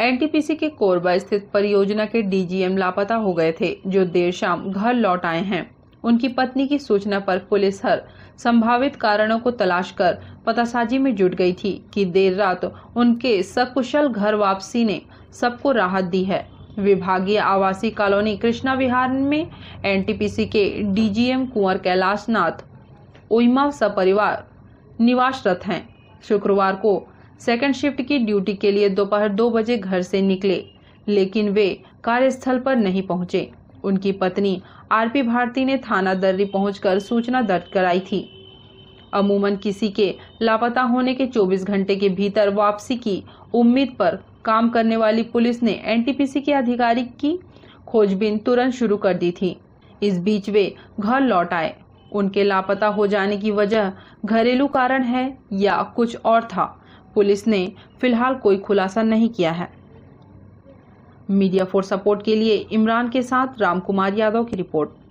NTPC के कोरबा स्थित परियोजना के डीजीएम लापता हो गए थे जो देर शाम घर लौट आए हैं उनकी पत्नी की सूचना पर पुलिस हर संभावित कारणों को तलाश कर पतासाजी में जुट गई थी कि देर रात उनके सकुशल घर वापसी ने सबको राहत दी है विभागीय आवासीय कॉलोनी कृष्णा विहार में एनटीपीसी के डीजीएम कुंवर कैलाश नाथ उइमा सपरिवार निवासरत हैं शुक्रवार को सेकंड शिफ्ट की ड्यूटी के लिए दोपहर दो बजे घर से निकले लेकिन वे कार्यस्थल पर नहीं पहुंचे उनकी पत्नी आरपी भारती ने थाना दर्री पहुंचकर सूचना दर्ज कराई थी अमूमन किसी के लापता होने के 24 घंटे के भीतर वापसी की उम्मीद पर काम करने वाली पुलिस ने एनटीपीसी के अधिकारी की खोजबीन तुरंत शुरू कर दी थी इस बीच वे घर लौट आए उनके लापता हो जाने की वजह घरेलू कारण है या कुछ और था पुलिस ने फिलहाल कोई खुलासा नहीं किया है मीडिया फॉर सपोर्ट के लिए इमरान के साथ रामकुमार यादव की रिपोर्ट